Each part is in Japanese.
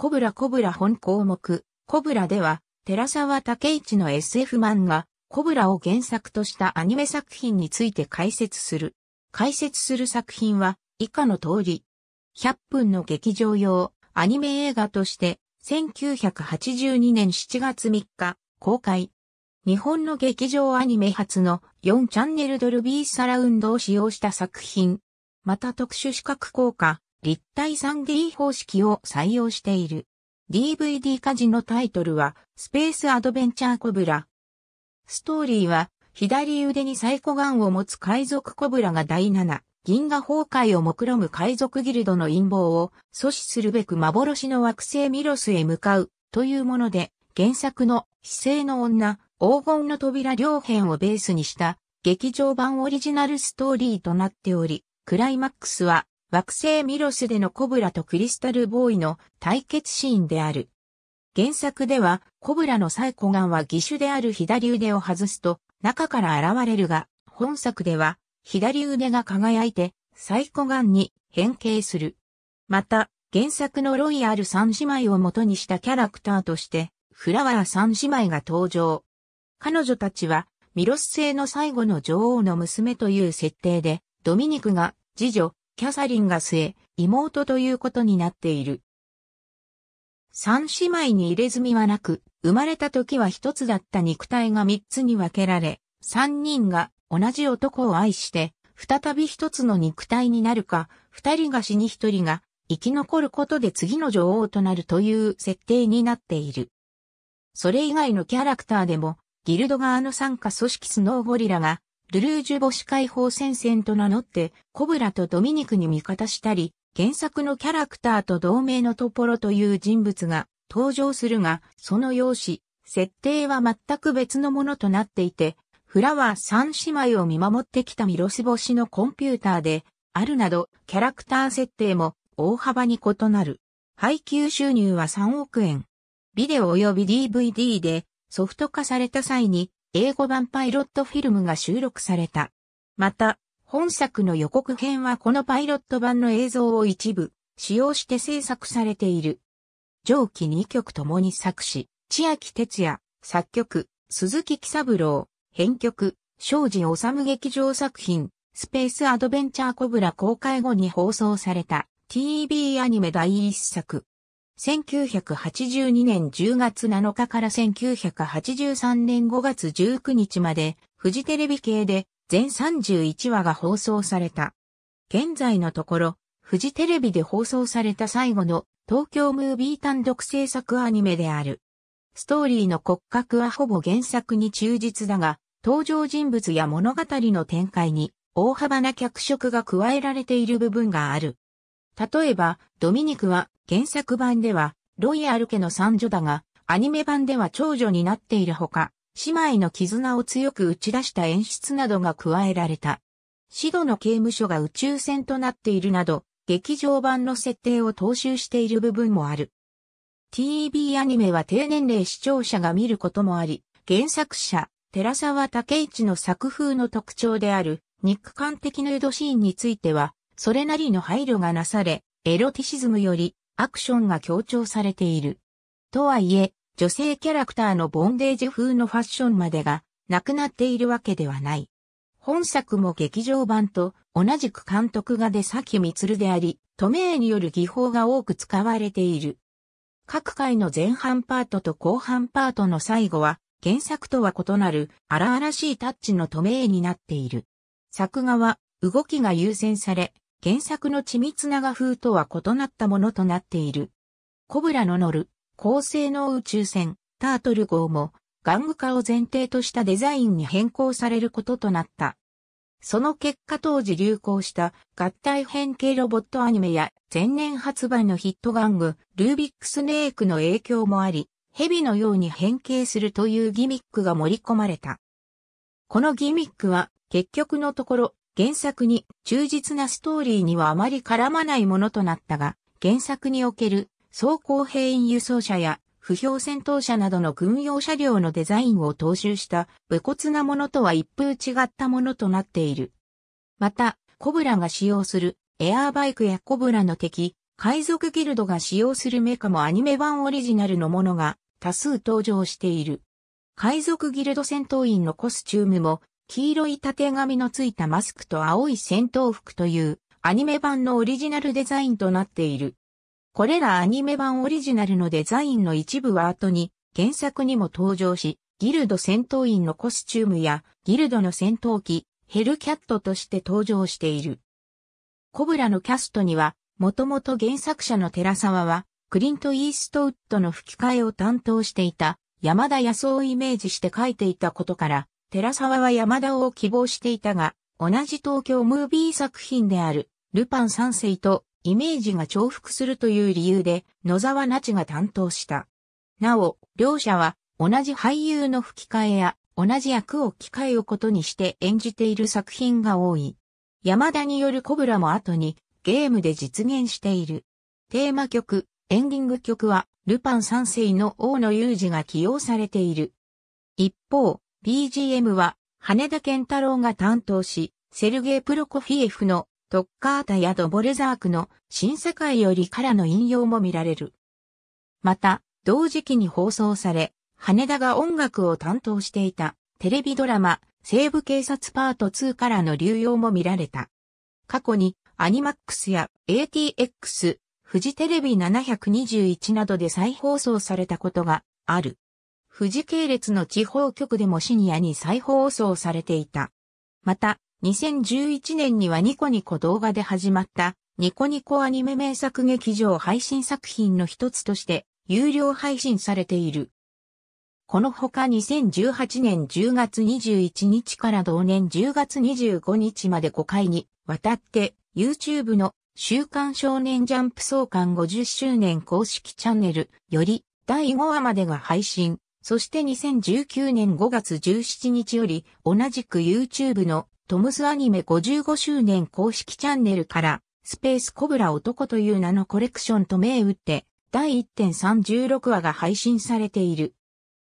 コブラコブラ本項目、コブラでは、寺沢武一の SF 漫画、コブラを原作としたアニメ作品について解説する。解説する作品は、以下の通り。100分の劇場用、アニメ映画として、1982年7月3日、公開。日本の劇場アニメ初の4チャンネルドルビーサラウンドを使用した作品。また特殊視覚効果、立体 3D 方式を採用している。DVD 家事のタイトルは、スペースアドベンチャーコブラ。ストーリーは、左腕にサイコガンを持つ海賊コブラが第七、銀河崩壊を目論む海賊ギルドの陰謀を阻止するべく幻の惑星ミロスへ向かうというもので、原作の死勢の女、黄金の扉両編をベースにした劇場版オリジナルストーリーとなっており、クライマックスは惑星ミロスでのコブラとクリスタルボーイの対決シーンである。原作では、コブラのサイコガンは義手である左腕を外すと、中から現れるが、本作では、左腕が輝いて、サイコガンに変形する。また、原作のロイヤル三姉妹を元にしたキャラクターとして、フラワー三姉妹が登場。彼女たちは、ミロス星の最後の女王の娘という設定で、ドミニクが、次女、キャサリンが末、妹ということになっている。三姉妹に入れ墨はなく、生まれた時は一つだった肉体が三つに分けられ、三人が同じ男を愛して、再び一つの肉体になるか、二人が死に一人が生き残ることで次の女王となるという設定になっている。それ以外のキャラクターでも、ギルド側の参加組織スノーゴリラがルルージュ母子解放戦線と名乗って、コブラとドミニクに味方したり、原作のキャラクターと同盟のトポロという人物が登場するが、その容姿、設定は全く別のものとなっていて、フラワー三姉妹を見守ってきたミロス星のコンピューターで、あるなど、キャラクター設定も大幅に異なる。配給収入は3億円。ビデオ及び DVD でソフト化された際に英語版パイロットフィルムが収録された。また、本作の予告編はこのパイロット版の映像を一部使用して制作されている。上記2曲ともに作詞、千秋哲也、作曲、鈴木喜三郎、編曲、庄司治劇場作品、スペースアドベンチャーコブラ公開後に放送された TV アニメ第一作。1982年10月7日から1983年5月19日まで、フジテレビ系で全31話が放送された。現在のところ、フジテレビで放送された最後の東京ムービー単独制作アニメである。ストーリーの骨格はほぼ原作に忠実だが、登場人物や物語の展開に大幅な脚色が加えられている部分がある。例えば、ドミニクは原作版ではロイヤル家の三女だが、アニメ版では長女になっているほか、姉妹の絆を強く打ち出した演出などが加えられた。シドの刑務所が宇宙船となっているなど、劇場版の設定を踏襲している部分もある。TV アニメは低年齢視聴者が見ることもあり、原作者、寺沢武一の作風の特徴である、肉感的なエドシーンについては、それなりの配慮がなされ、エロティシズムよりアクションが強調されている。とはいえ、女性キャラクターのボンデージ風のファッションまでがなくなっているわけではない。本作も劇場版と同じく監督がミツルであり、メ名による技法が多く使われている。各回の前半パートと後半パートの最後は、原作とは異なる荒々しいタッチのメ名になっている。作画は動きが優先され、原作の緻密な画風とは異なったものとなっている。コブラの乗る高性能宇宙船タートル号も玩具化を前提としたデザインに変更されることとなった。その結果当時流行した合体変形ロボットアニメや前年発売のヒット玩具ルービックスネークの影響もあり、蛇のように変形するというギミックが盛り込まれた。このギミックは結局のところ原作に忠実なストーリーにはあまり絡まないものとなったが、原作における装甲兵員輸送車や不評戦闘車などの軍用車両のデザインを踏襲した武骨なものとは一風違ったものとなっている。また、コブラが使用するエアーバイクやコブラの敵、海賊ギルドが使用するメカもアニメ版オリジナルのものが多数登場している。海賊ギルド戦闘員のコスチュームも黄色い縦紙のついたマスクと青い戦闘服というアニメ版のオリジナルデザインとなっている。これらアニメ版オリジナルのデザインの一部は後に原作にも登場し、ギルド戦闘員のコスチュームやギルドの戦闘機、ヘルキャットとして登場している。コブラのキャストには、もともと原作者の寺沢は、クリント・イーストウッドの吹き替えを担当していた山田康夫をイメージして書いていたことから、寺沢は山田を希望していたが、同じ東京ムービー作品である、ルパン三世とイメージが重複するという理由で、野沢那智が担当した。なお、両者は、同じ俳優の吹き替えや、同じ役を機会をことにして演じている作品が多い。山田によるコブラも後に、ゲームで実現している。テーマ曲、エンディング曲は、ルパン三世の大野裕二が起用されている。一方、BGM は、羽田健太郎が担当し、セルゲイ・プロコフィエフのトッカータやドボルザークの新世界よりからの引用も見られる。また、同時期に放送され、羽田が音楽を担当していたテレビドラマ西部警察パート2からの流用も見られた。過去にアニマックスや ATX、フジテレビ721などで再放送されたことがある。富士系列の地方局でもシニアに再放送されていた。また、2011年にはニコニコ動画で始まったニコニコアニメ名作劇場配信作品の一つとして有料配信されている。このほか2018年10月21日から同年10月25日まで5回にわたって YouTube の週刊少年ジャンプ創刊50周年公式チャンネルより第5話までが配信そして2019年5月17日より同じく YouTube のトムスアニメ55周年公式チャンネルからスペースコブラ男という名のコレクションと銘打って第1 3 6話が配信されている。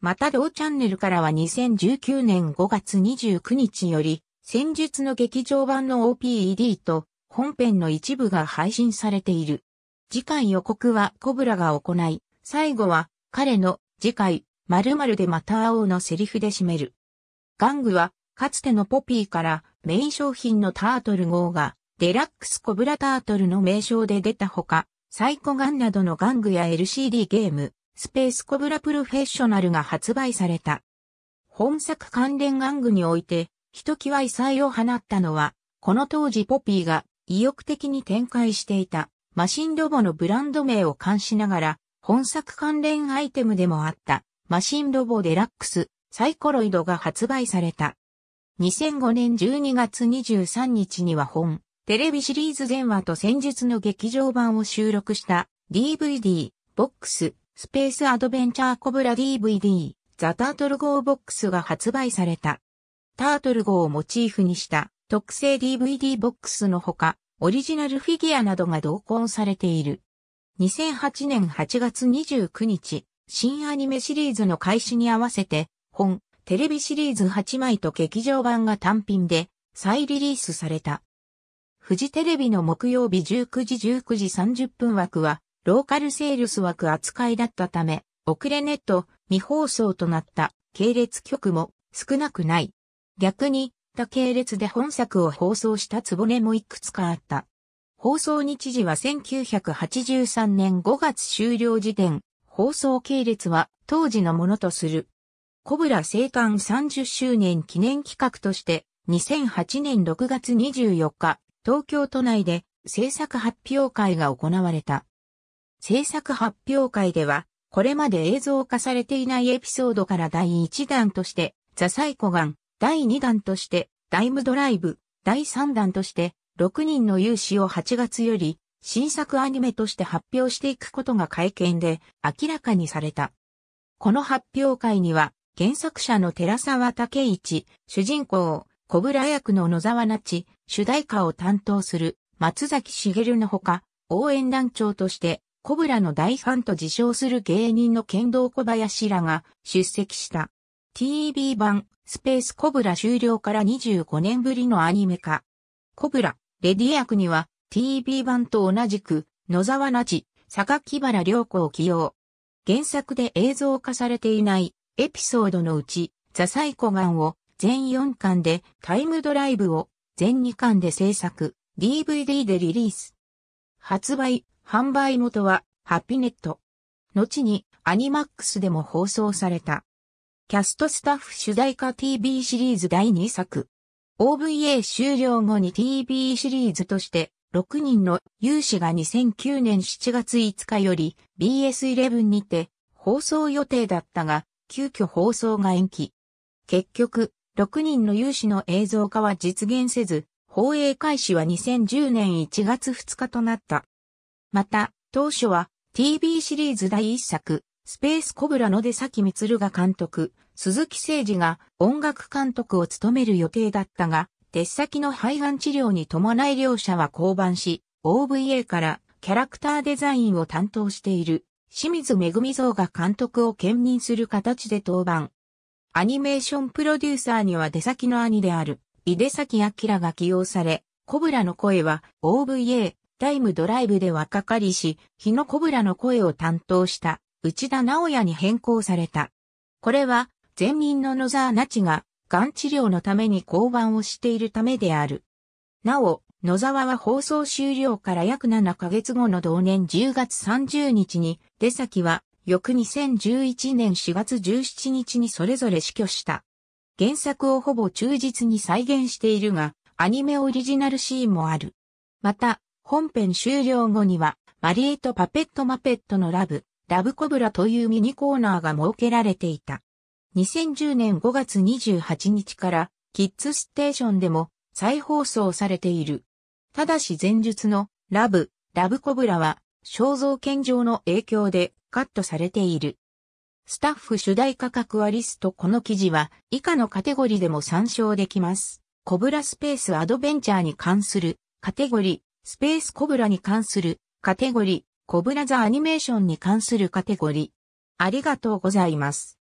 また同チャンネルからは2019年5月29日より戦術の劇場版の OPED と本編の一部が配信されている。次回予告はコブラが行い、最後は彼の次回〇〇でまた会おうのセリフで締める。玩具は、かつてのポピーからメイン商品のタートル号が、デラックスコブラタートルの名称で出たほか、サイコガンなどの玩具や LCD ゲーム、スペースコブラプロフェッショナルが発売された。本作関連玩具において、ひときわ異彩を放ったのは、この当時ポピーが意欲的に展開していたマシンロボのブランド名を冠しながら、本作関連アイテムでもあったマシンロボデラックス、サイコロイドが発売された。2005年12月23日には本、テレビシリーズ全話と戦術の劇場版を収録した DVD、ボックス、スペースアドベンチャーコブラ DVD、ザ・タートル号ボックスが発売された。タートル号をモチーフにした特製 DVD ボックスのほか、オリジナルフィギュアなどが同梱されている。2008年8月29日、新アニメシリーズの開始に合わせて、本、テレビシリーズ8枚と劇場版が単品で再リリースされた。フジテレビの木曜日19時19時30分枠は、ローカルセールス枠扱いだったため、遅れネット未放送となった系列局も少なくない。逆に、他系列で本作を放送したつぼねもいくつかあった。放送日時は1983年5月終了時点、放送系列は当時のものとする。コブラ生誕30周年記念企画として、2008年6月24日、東京都内で制作発表会が行われた。制作発表会では、これまで映像化されていないエピソードから第1弾として、ザ・サイコガン、第2弾として、ダイムドライブ、第3弾として、6人の勇士を8月より新作アニメとして発表していくことが会見で明らかにされた。この発表会には、原作者の寺沢武一、主人公、小倉役の野沢那智、主題歌を担当する松崎しげるのほか、応援団長として、小倉の大ファンと自称する芸人の剣道小林らが出席した。TV 版、スペースコブラ終了から25年ぶりのアニメ化。コブラ、レディ役には、TV 版と同じく、野沢那智、榊原良子を起用。原作で映像化されていないエピソードのうち、ザ・サイコガンを全4巻で、タイムドライブを全2巻で制作、DVD でリリース。発売、販売元は、ハッピネット。後に、アニマックスでも放送された。キャストスタッフ主題歌 TV シリーズ第2作。OVA 終了後に TV シリーズとして6人の有志が2009年7月5日より BS11 にて放送予定だったが、急遽放送が延期。結局、6人の有志の映像化は実現せず、放映開始は2010年1月2日となった。また、当初は TV シリーズ第1作、スペースコブラの出崎光が監督、鈴木誠二が音楽監督を務める予定だったが、出先の肺がん治療に伴い両者は降板し、OVA からキャラクターデザインを担当している清水恵像が監督を兼任する形で登板。アニメーションプロデューサーには出先の兄である、井出崎明が起用され、コブラの声は OVA、タイムドライブで若かりし、日のコブラの声を担当した内田直也に変更された。これは、前任の野沢那智ががん治療のために降板をしているためである。なお、野沢は放送終了から約7ヶ月後の同年10月30日に、出先は翌2011年4月17日にそれぞれ死去した。原作をほぼ忠実に再現しているが、アニメオリジナルシーンもある。また、本編終了後には、マリエとパペットマペットのラブ、ラブコブラというミニコーナーが設けられていた。2010年5月28日から、キッズステーションでも再放送されている。ただし前述のラブ、ラブコブラは肖像権上の影響でカットされている。スタッフ主題価格はリストこの記事は以下のカテゴリーでも参照できます。コブラスペースアドベンチャーに関するカテゴリー、スペースコブラに関するカテゴリー、コブラザアニメーションに関するカテゴリー。ありがとうございます。